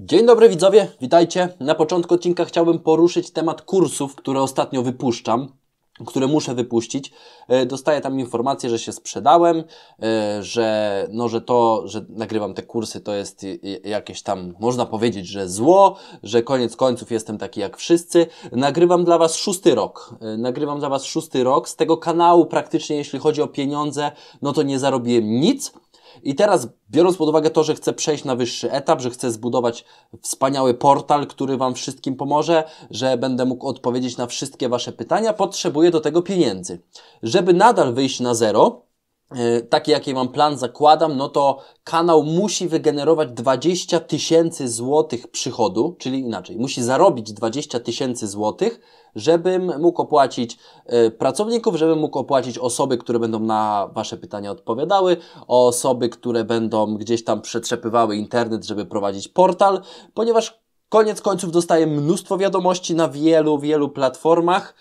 Dzień dobry widzowie, witajcie. Na początku odcinka chciałbym poruszyć temat kursów, które ostatnio wypuszczam, które muszę wypuścić. E, dostaję tam informację, że się sprzedałem, e, że, no, że to, że nagrywam te kursy, to jest jakieś tam, można powiedzieć, że zło, że koniec końców jestem taki jak wszyscy. Nagrywam dla Was szósty rok. E, nagrywam dla Was szósty rok. Z tego kanału praktycznie, jeśli chodzi o pieniądze, no to nie zarobiłem nic i teraz, biorąc pod uwagę to, że chcę przejść na wyższy etap, że chcę zbudować wspaniały portal, który Wam wszystkim pomoże, że będę mógł odpowiedzieć na wszystkie Wasze pytania, potrzebuję do tego pieniędzy. Żeby nadal wyjść na zero, E, taki jaki mam plan, zakładam, no to kanał musi wygenerować 20 tysięcy złotych przychodu, czyli inaczej, musi zarobić 20 tysięcy złotych, żebym mógł opłacić e, pracowników, żebym mógł opłacić osoby, które będą na Wasze pytania odpowiadały, osoby, które będą gdzieś tam przetrzepywały internet, żeby prowadzić portal, ponieważ Koniec końców dostaję mnóstwo wiadomości na wielu, wielu platformach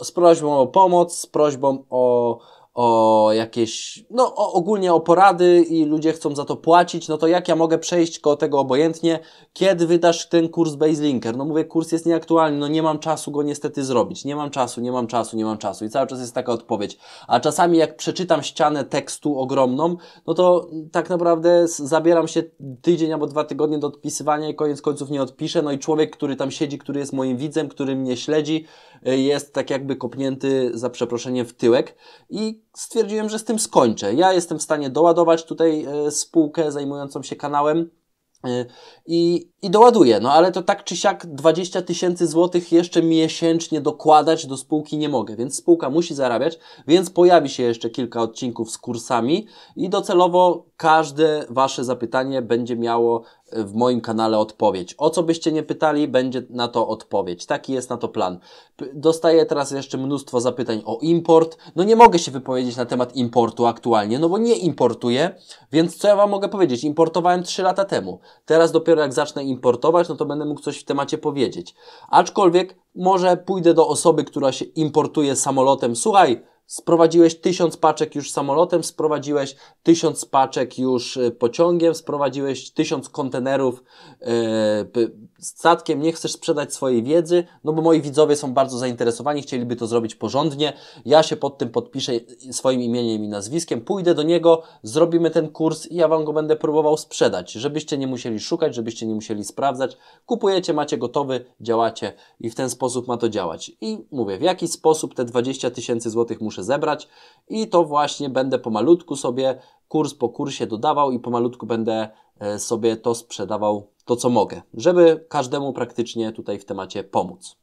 e, z prośbą o pomoc, z prośbą o o jakieś, no o, ogólnie o porady i ludzie chcą za to płacić, no to jak ja mogę przejść koło tego obojętnie, kiedy wydasz ten kurs Baselinker? No mówię, kurs jest nieaktualny, no nie mam czasu go niestety zrobić, nie mam czasu, nie mam czasu, nie mam czasu i cały czas jest taka odpowiedź. A czasami jak przeczytam ścianę tekstu ogromną, no to tak naprawdę zabieram się tydzień albo dwa tygodnie do odpisywania i koniec końców nie odpiszę, no i człowiek, który tam siedzi, który jest moim widzem, który mnie śledzi, y, jest tak jakby kopnięty za przeproszenie w tyłek i stwierdziłem, że z tym skończę. Ja jestem w stanie doładować tutaj e, spółkę zajmującą się kanałem. E, I, I doładuję, no ale to tak czy siak 20 tysięcy złotych jeszcze miesięcznie dokładać do spółki nie mogę, więc spółka musi zarabiać, więc pojawi się jeszcze kilka odcinków z kursami i docelowo każde Wasze zapytanie będzie miało w moim kanale odpowiedź. O co byście nie pytali, będzie na to odpowiedź. Taki jest na to plan. Dostaję teraz jeszcze mnóstwo zapytań o import. No nie mogę się wypowiedzieć na temat importu aktualnie, no bo nie importuję, więc co ja Wam mogę powiedzieć? Importowałem 3 lata temu. Teraz dopiero jak zacznę importować, no to będę mógł coś w temacie powiedzieć. Aczkolwiek może pójdę do osoby, która się importuje samolotem. Słuchaj, Sprowadziłeś tysiąc paczek już samolotem, sprowadziłeś tysiąc paczek już y, pociągiem, sprowadziłeś tysiąc kontenerów y, z statkiem nie chcesz sprzedać swojej wiedzy, no bo moi widzowie są bardzo zainteresowani, chcieliby to zrobić porządnie. Ja się pod tym podpiszę swoim imieniem i nazwiskiem, pójdę do niego, zrobimy ten kurs i ja Wam go będę próbował sprzedać, żebyście nie musieli szukać, żebyście nie musieli sprawdzać. Kupujecie, macie gotowy, działacie i w ten sposób ma to działać. I mówię, w jaki sposób te 20 tysięcy złotych muszę zebrać i to właśnie będę pomalutku sobie kurs po kursie dodawał i pomalutku będę e, sobie to sprzedawał to, co mogę, żeby każdemu praktycznie tutaj w temacie pomóc.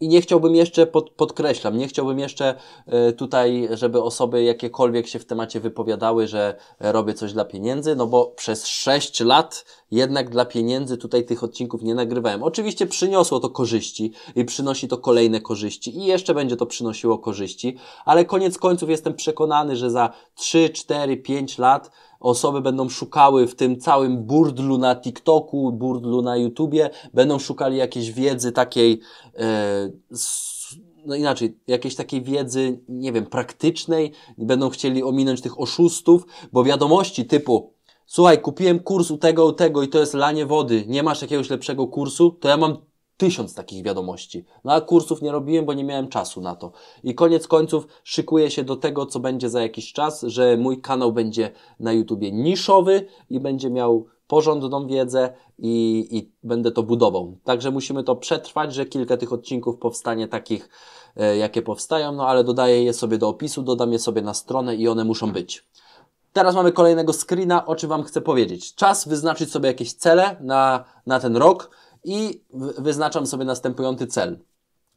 I nie chciałbym jeszcze, pod, podkreślam, nie chciałbym jeszcze e, tutaj, żeby osoby jakiekolwiek się w temacie wypowiadały, że robię coś dla pieniędzy, no bo przez sześć lat jednak dla pieniędzy tutaj tych odcinków nie nagrywałem. Oczywiście przyniosło to korzyści i przynosi to kolejne korzyści i jeszcze będzie to przynosiło korzyści, ale koniec końców jestem przekonany, że za trzy, cztery, pięć lat osoby będą szukały w tym całym burdlu na TikToku, burdlu na YouTubie, będą szukali jakiejś wiedzy takiej, e, no inaczej, jakiejś takiej wiedzy, nie wiem, praktycznej, będą chcieli ominąć tych oszustów, bo wiadomości typu Słuchaj, kupiłem kurs u tego, u tego i to jest lanie wody. Nie masz jakiegoś lepszego kursu? To ja mam tysiąc takich wiadomości. No a kursów nie robiłem, bo nie miałem czasu na to. I koniec końców szykuję się do tego, co będzie za jakiś czas, że mój kanał będzie na YouTubie niszowy i będzie miał porządną wiedzę i, i będę to budował. Także musimy to przetrwać, że kilka tych odcinków powstanie takich, e, jakie powstają, no ale dodaję je sobie do opisu, dodam je sobie na stronę i one muszą być. Teraz mamy kolejnego screena, o czym Wam chcę powiedzieć. Czas wyznaczyć sobie jakieś cele na, na ten rok i wyznaczam sobie następujący cel.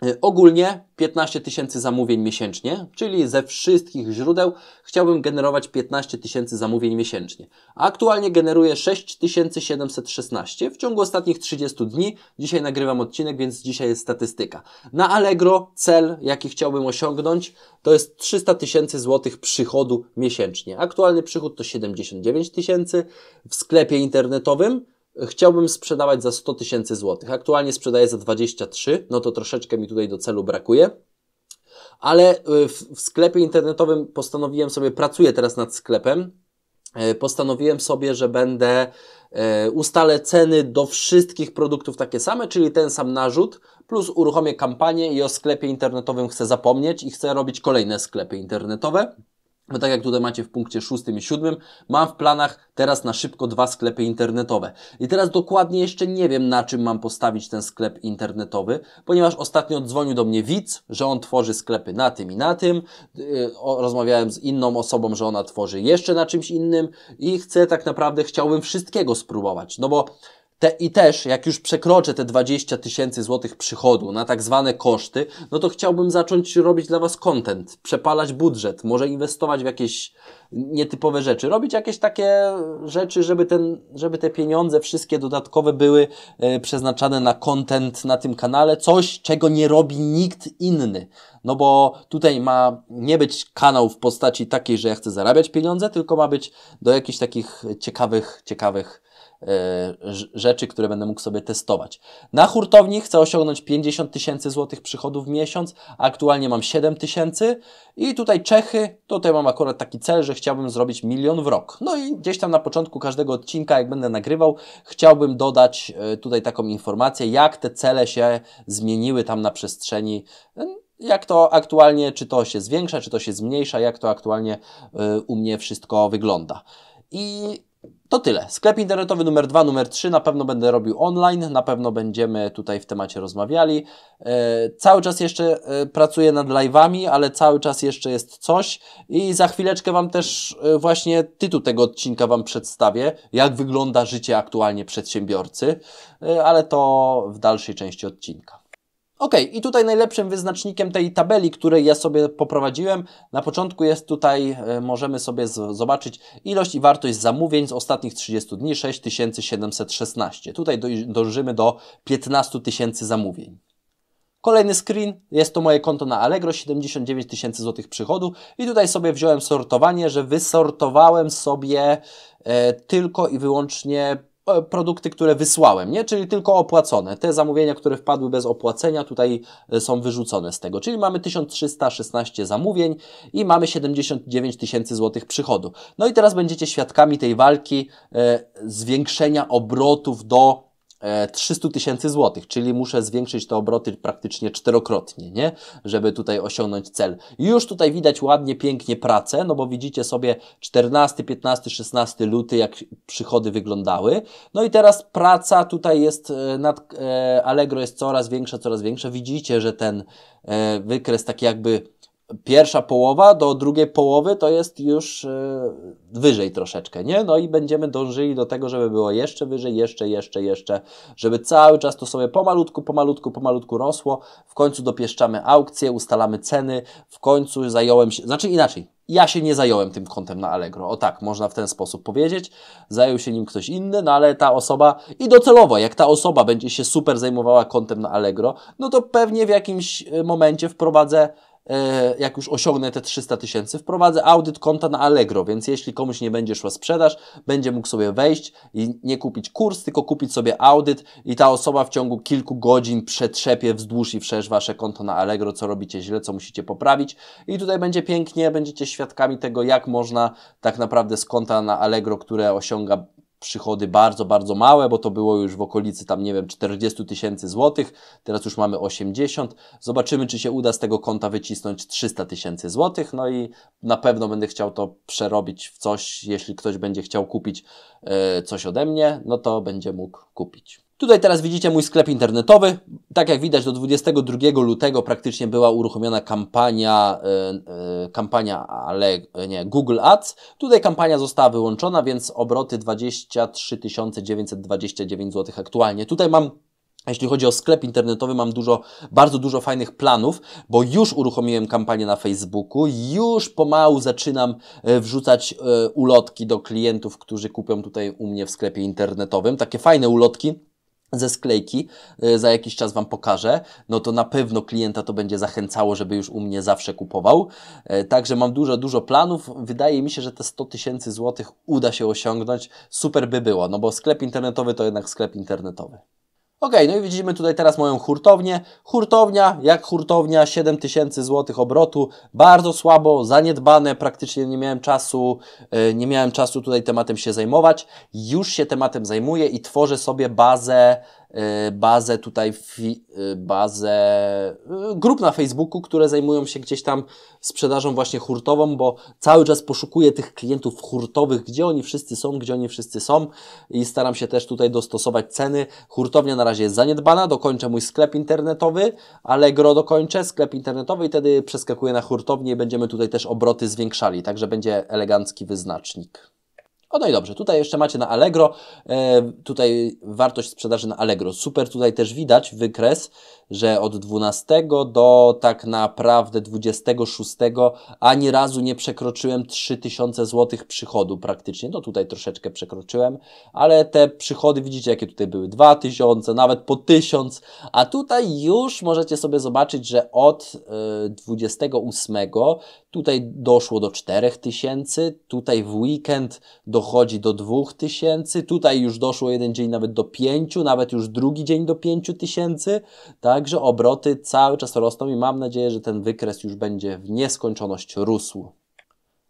E, ogólnie 15 tysięcy zamówień miesięcznie, czyli ze wszystkich źródeł chciałbym generować 15 tysięcy zamówień miesięcznie. Aktualnie generuję 6716 w ciągu ostatnich 30 dni. Dzisiaj nagrywam odcinek, więc dzisiaj jest statystyka. Na Allegro cel, jaki chciałbym osiągnąć, to jest 300 tysięcy złotych przychodu miesięcznie. Aktualny przychód to 79 tysięcy w sklepie internetowym chciałbym sprzedawać za 100 tysięcy złotych. Aktualnie sprzedaję za 23, no to troszeczkę mi tutaj do celu brakuje. Ale y, w sklepie internetowym postanowiłem sobie, pracuję teraz nad sklepem, y, postanowiłem sobie, że będę y, ustalę ceny do wszystkich produktów takie same, czyli ten sam narzut, plus uruchomię kampanię i o sklepie internetowym chcę zapomnieć i chcę robić kolejne sklepy internetowe. Bo tak jak tutaj macie w punkcie szóstym i siódmym, mam w planach teraz na szybko dwa sklepy internetowe. I teraz dokładnie jeszcze nie wiem, na czym mam postawić ten sklep internetowy, ponieważ ostatnio dzwonił do mnie widz, że on tworzy sklepy na tym i na tym. Y, rozmawiałem z inną osobą, że ona tworzy jeszcze na czymś innym i chcę tak naprawdę, chciałbym wszystkiego spróbować. No bo te, I też, jak już przekroczę te 20 tysięcy złotych przychodu na tak zwane koszty, no to chciałbym zacząć robić dla Was content, przepalać budżet, może inwestować w jakieś nietypowe rzeczy, robić jakieś takie rzeczy, żeby, ten, żeby te pieniądze wszystkie dodatkowe były e, przeznaczane na content na tym kanale, coś, czego nie robi nikt inny. No bo tutaj ma nie być kanał w postaci takiej, że ja chcę zarabiać pieniądze, tylko ma być do jakichś takich ciekawych, ciekawych E, rzeczy, które będę mógł sobie testować. Na hurtowni chcę osiągnąć 50 tysięcy złotych przychodów w miesiąc, aktualnie mam 7 tysięcy i tutaj Czechy, tutaj mam akurat taki cel, że chciałbym zrobić milion w rok. No i gdzieś tam na początku każdego odcinka, jak będę nagrywał, chciałbym dodać e, tutaj taką informację, jak te cele się zmieniły tam na przestrzeni jak to aktualnie, czy to się zwiększa, czy to się zmniejsza, jak to aktualnie e, u mnie wszystko wygląda. I to tyle. Sklep internetowy numer 2, numer 3 na pewno będę robił online, na pewno będziemy tutaj w temacie rozmawiali. E, cały czas jeszcze e, pracuję nad live'ami, ale cały czas jeszcze jest coś i za chwileczkę Wam też e, właśnie tytuł tego odcinka Wam przedstawię, jak wygląda życie aktualnie przedsiębiorcy, ale to w dalszej części odcinka. Ok, i tutaj najlepszym wyznacznikiem tej tabeli, której ja sobie poprowadziłem, na początku jest tutaj, e, możemy sobie zobaczyć ilość i wartość zamówień z ostatnich 30 dni 6716. Tutaj dążymy do 15 tysięcy zamówień. Kolejny screen, jest to moje konto na Allegro, 79 tysięcy złotych przychodu i tutaj sobie wziąłem sortowanie, że wysortowałem sobie e, tylko i wyłącznie E, produkty, które wysłałem, nie? czyli tylko opłacone. Te zamówienia, które wpadły bez opłacenia, tutaj e, są wyrzucone z tego. Czyli mamy 1316 zamówień i mamy 79 tysięcy złotych przychodu. No i teraz będziecie świadkami tej walki e, zwiększenia obrotów do 300 e, tysięcy złotych, czyli muszę zwiększyć te obroty praktycznie czterokrotnie, nie? żeby tutaj osiągnąć cel. Już tutaj widać ładnie, pięknie pracę, no bo widzicie sobie 14, 15, 16 luty, jak przychody wyglądały. No i teraz praca tutaj jest e, nad e, Allegro jest coraz większa, coraz większa. Widzicie, że ten wykres tak jakby pierwsza połowa do drugiej połowy to jest już e, wyżej troszeczkę, nie? No i będziemy dążyli do tego, żeby było jeszcze wyżej, jeszcze, jeszcze, jeszcze, żeby cały czas to sobie pomalutku, pomalutku, pomalutku rosło. W końcu dopieszczamy aukcję, ustalamy ceny, w końcu zająłem się, znaczy inaczej. Ja się nie zająłem tym kątem na Allegro. O tak, można w ten sposób powiedzieć. Zajął się nim ktoś inny, no ale ta osoba i docelowo, jak ta osoba będzie się super zajmowała kątem na Allegro, no to pewnie w jakimś e, momencie wprowadzę E, jak już osiągnę te 300 tysięcy, wprowadzę audyt konta na Allegro, więc jeśli komuś nie będzie szła sprzedaż, będzie mógł sobie wejść i nie kupić kurs, tylko kupić sobie audyt i ta osoba w ciągu kilku godzin przetrzepie wzdłuż i wszerz Wasze konto na Allegro, co robicie źle, co musicie poprawić i tutaj będzie pięknie, będziecie świadkami tego, jak można tak naprawdę z konta na Allegro, które osiąga przychody bardzo, bardzo małe, bo to było już w okolicy tam, nie wiem, 40 tysięcy złotych, teraz już mamy 80. Zobaczymy, czy się uda z tego konta wycisnąć 300 tysięcy złotych, no i na pewno będę chciał to przerobić w coś, jeśli ktoś będzie chciał kupić e, coś ode mnie, no to będzie mógł kupić. Tutaj teraz widzicie mój sklep internetowy. Tak jak widać, do 22 lutego praktycznie była uruchomiona kampania, yy, kampania ale, e, nie, Google Ads. Tutaj kampania została wyłączona, więc obroty 23 929 zł aktualnie. Tutaj mam jeśli chodzi o sklep internetowy, mam dużo, bardzo dużo fajnych planów, bo już uruchomiłem kampanię na Facebooku, już pomału zaczynam wrzucać ulotki do klientów, którzy kupią tutaj u mnie w sklepie internetowym. Takie fajne ulotki ze sklejki, y, za jakiś czas Wam pokażę, no to na pewno klienta to będzie zachęcało, żeby już u mnie zawsze kupował. E, także mam dużo, dużo planów. Wydaje mi się, że te 100 tysięcy złotych uda się osiągnąć. Super by było, no bo sklep internetowy to jednak sklep internetowy. Ok, no i widzimy tutaj teraz moją hurtownię. Hurtownia, jak hurtownia, 7000 zł obrotu, bardzo słabo, zaniedbane, praktycznie nie miałem czasu, e, nie miałem czasu tutaj tematem się zajmować. Już się tematem zajmuję i tworzę sobie bazę Y, bazę tutaj, y, bazę y, grup na Facebooku, które zajmują się gdzieś tam sprzedażą właśnie hurtową, bo cały czas poszukuję tych klientów hurtowych, gdzie oni wszyscy są, gdzie oni wszyscy są i staram się też tutaj dostosować ceny. Hurtownia na razie jest zaniedbana, dokończę mój sklep internetowy, ale gro dokończę, sklep internetowy i wtedy przeskakuję na hurtownię i będziemy tutaj też obroty zwiększali, także będzie elegancki wyznacznik. O no i dobrze, tutaj jeszcze macie na Allegro, e, tutaj wartość sprzedaży na Allegro. Super, tutaj też widać wykres, że od 12 do tak naprawdę 26 ani razu nie przekroczyłem 3000 zł przychodu praktycznie. No tutaj troszeczkę przekroczyłem, ale te przychody widzicie jakie tutaj były, 2000, nawet po 1000, a tutaj już możecie sobie zobaczyć, że od 28 e, Tutaj doszło do 4000, tutaj w weekend dochodzi do 2000, tutaj już doszło jeden dzień nawet do 5, nawet już drugi dzień do 5000. Także obroty cały czas rosną i mam nadzieję, że ten wykres już będzie w nieskończoność rósł.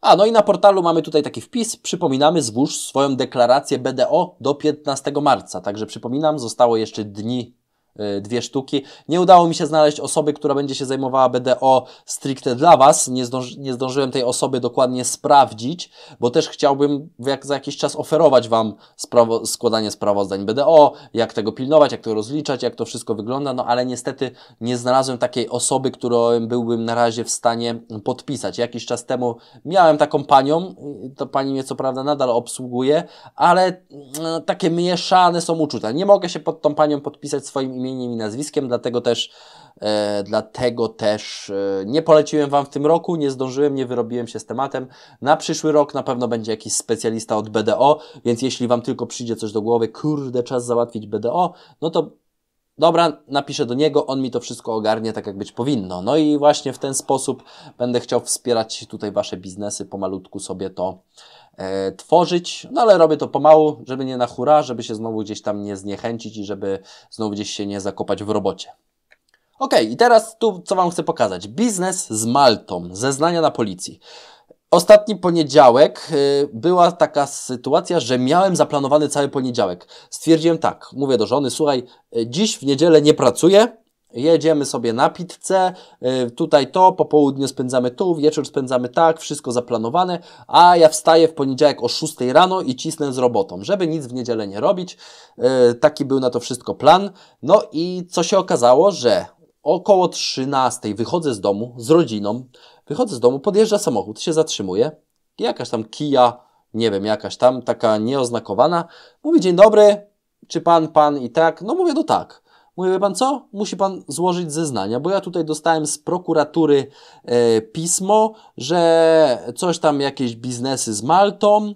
A no i na portalu mamy tutaj taki wpis. Przypominamy, złóż swoją deklarację BDO do 15 marca. Także przypominam, zostało jeszcze dni E, dwie sztuki. Nie udało mi się znaleźć osoby, która będzie się zajmowała BDO stricte dla Was. Nie, zdąży, nie zdążyłem tej osoby dokładnie sprawdzić, bo też chciałbym jak za jakiś czas oferować Wam sprawo składanie sprawozdań BDO, jak tego pilnować, jak to rozliczać, jak to wszystko wygląda, no ale niestety nie znalazłem takiej osoby, którą byłbym na razie w stanie podpisać. Jakiś czas temu miałem taką panią, to pani mnie co prawda nadal obsługuje, ale mm, takie mieszane są uczucia. Nie mogę się pod tą panią podpisać swoim imieniem i nazwiskiem, dlatego też, e, dlatego też e, nie poleciłem Wam w tym roku, nie zdążyłem, nie wyrobiłem się z tematem. Na przyszły rok na pewno będzie jakiś specjalista od BDO, więc jeśli Wam tylko przyjdzie coś do głowy, kurde, czas załatwić BDO, no to dobra, napiszę do niego, on mi to wszystko ogarnie tak, jak być powinno. No i właśnie w ten sposób będę chciał wspierać tutaj Wasze biznesy, pomalutku sobie to e, tworzyć, no ale robię to pomału, żeby nie na hura, żeby się znowu gdzieś tam nie zniechęcić i żeby znowu gdzieś się nie zakopać w robocie. Ok, i teraz tu co Wam chcę pokazać. Biznes z Maltą, zeznania na policji. Ostatni poniedziałek y, była taka sytuacja, że miałem zaplanowany cały poniedziałek. Stwierdziłem tak, mówię do żony, słuchaj, y, dziś w niedzielę nie pracuję, jedziemy sobie na pizzę, y, tutaj to, po południu spędzamy tu, wieczór spędzamy tak, wszystko zaplanowane, a ja wstaję w poniedziałek o 6 rano i cisnę z robotą, żeby nic w niedzielę nie robić. Taki był na to wszystko plan. No i co się okazało, że około 13 wychodzę z domu z rodziną, Wychodzę z domu, podjeżdża samochód, się zatrzymuje. Jakaś tam kija, nie wiem, jakaś tam, taka nieoznakowana. Mówi, dzień dobry, czy pan, pan i tak? No mówię, no tak. Mówię, pan co? Musi pan złożyć zeznania, bo ja tutaj dostałem z prokuratury e, pismo, że coś tam, jakieś biznesy z Maltą,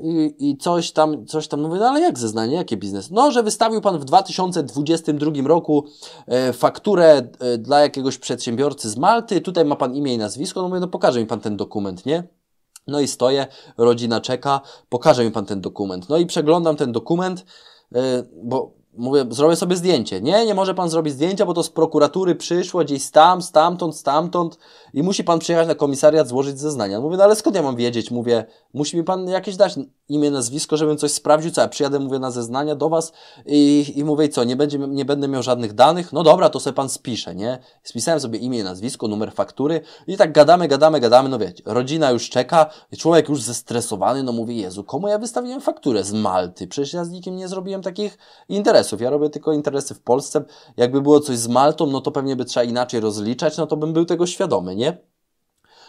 Y, i, coś tam, coś tam no mówię, no ale jak zeznanie, jakie biznes? No, że wystawił Pan w 2022 roku e, fakturę e, dla jakiegoś przedsiębiorcy z Malty, tutaj ma Pan imię i nazwisko, no mówię, no pokaże mi Pan ten dokument, nie? No i stoję, rodzina czeka, pokaże mi Pan ten dokument. No i przeglądam ten dokument, e, bo mówię, zrobię sobie zdjęcie. Nie, nie może pan zrobić zdjęcia, bo to z prokuratury przyszło gdzieś tam, stamtąd, stamtąd i musi pan przyjechać na komisariat, złożyć zeznania. Mówię, no ale skąd ja mam wiedzieć? Mówię, musi mi pan jakieś dać imię, nazwisko, żebym coś sprawdził, co ja przyjadę, mówię, na zeznania do was i, i mówię, co, nie, będzie, nie będę miał żadnych danych? No dobra, to sobie pan spisze, nie? Spisałem sobie imię, nazwisko, numer faktury i tak gadamy, gadamy, gadamy, no wiecie, rodzina już czeka, człowiek już zestresowany, no mówi, Jezu, komu ja wystawiłem fakturę z Malty? Przecież ja z nikim nie zrobiłem takich interesów interesów. Ja robię tylko interesy w Polsce. Jakby było coś z Maltą, no to pewnie by trzeba inaczej rozliczać, no to bym był tego świadomy, nie?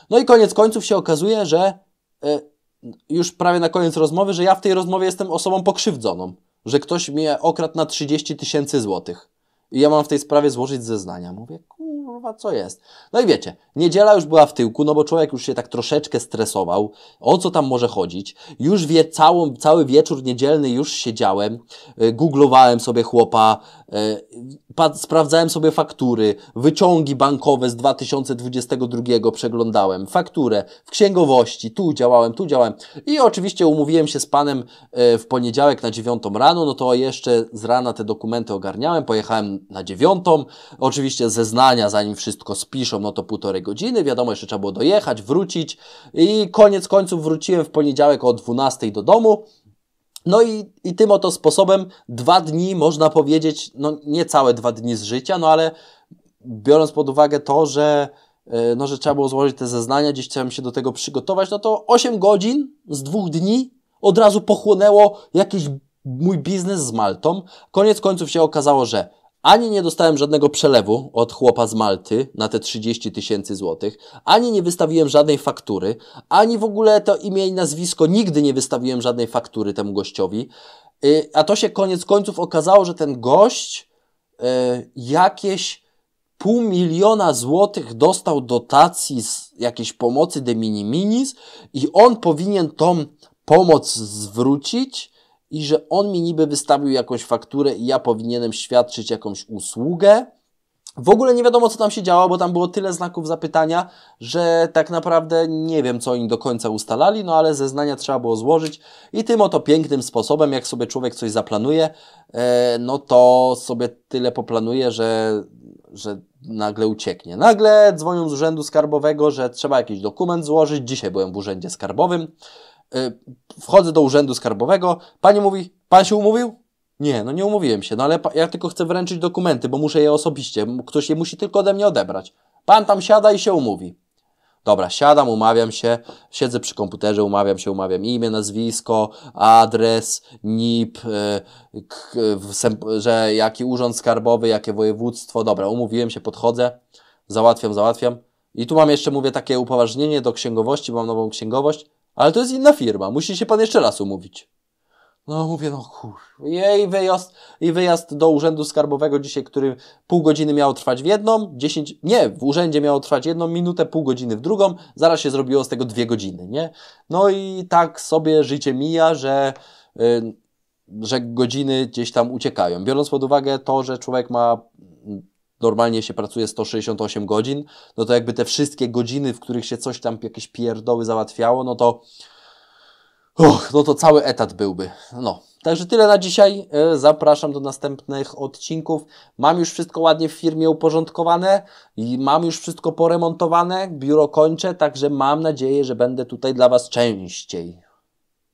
No i koniec końców się okazuje, że y, już prawie na koniec rozmowy, że ja w tej rozmowie jestem osobą pokrzywdzoną, że ktoś mnie okradł na 30 tysięcy złotych. I ja mam w tej sprawie złożyć zeznania. Mówię, kurwa, co jest? No i wiecie, niedziela już była w tyłku, no bo człowiek już się tak troszeczkę stresował, o co tam może chodzić. Już wie, całą, cały wieczór niedzielny już siedziałem, y, googlowałem sobie chłopa, y, sprawdzałem sobie faktury, wyciągi bankowe z 2022 przeglądałem, fakturę w księgowości, tu działałem, tu działałem. I oczywiście umówiłem się z panem y, w poniedziałek na dziewiątą rano, no to jeszcze z rana te dokumenty ogarniałem, pojechałem na dziewiątą oczywiście zeznania za zanim wszystko spiszą, no to półtorej godziny, wiadomo, jeszcze trzeba było dojechać, wrócić i koniec końców wróciłem w poniedziałek o 12 do domu. No i, i tym oto sposobem dwa dni, można powiedzieć, no nie całe dwa dni z życia, no ale biorąc pod uwagę to, że, e, no, że trzeba było złożyć te zeznania, gdzieś chciałem się do tego przygotować, no to 8 godzin z dwóch dni od razu pochłonęło jakiś mój biznes z Maltą. Koniec końców się okazało, że ani nie dostałem żadnego przelewu od chłopa z Malty na te 30 tysięcy złotych, ani nie wystawiłem żadnej faktury, ani w ogóle to imię i nazwisko, nigdy nie wystawiłem żadnej faktury temu gościowi. Y, a to się koniec końców okazało, że ten gość y, jakieś pół miliona złotych dostał dotacji z jakiejś pomocy de minimis i on powinien tą pomoc zwrócić i że on mi niby wystawił jakąś fakturę i ja powinienem świadczyć jakąś usługę. W ogóle nie wiadomo, co tam się działo, bo tam było tyle znaków zapytania, że tak naprawdę nie wiem, co oni do końca ustalali, no ale zeznania trzeba było złożyć i tym oto pięknym sposobem, jak sobie człowiek coś zaplanuje, e, no to sobie tyle poplanuje, że, że nagle ucieknie. Nagle dzwonią z urzędu skarbowego, że trzeba jakiś dokument złożyć. Dzisiaj byłem w urzędzie skarbowym. Y, wchodzę do urzędu skarbowego, pani mówi, pan się umówił? Nie, no nie umówiłem się, no ale ja tylko chcę wręczyć dokumenty, bo muszę je osobiście, ktoś je musi tylko ode mnie odebrać. Pan tam siada i się umówi. Dobra, siadam, umawiam się, siedzę przy komputerze, umawiam się, umawiam imię, nazwisko, adres, NIP, y, że jaki urząd skarbowy, jakie województwo. Dobra, umówiłem się, podchodzę, załatwiam, załatwiam. I tu mam jeszcze, mówię, takie upoważnienie do księgowości, bo mam nową księgowość. Ale to jest inna firma, musi się pan jeszcze raz umówić. No mówię, no kur... jej wyjazd, I wyjazd do urzędu skarbowego dzisiaj, który pół godziny miał trwać w jedną, dziesięć... Nie, w urzędzie miało trwać jedną minutę, pół godziny w drugą, zaraz się zrobiło z tego dwie godziny, nie? No i tak sobie życie mija, że... Yy, że godziny gdzieś tam uciekają. Biorąc pod uwagę to, że człowiek ma normalnie się pracuje 168 godzin, no to jakby te wszystkie godziny, w których się coś tam, jakieś pierdoły załatwiało, no to uch, no to cały etat byłby. No. Także tyle na dzisiaj. E, zapraszam do następnych odcinków. Mam już wszystko ładnie w firmie uporządkowane i mam już wszystko poremontowane. Biuro kończę, także mam nadzieję, że będę tutaj dla Was częściej.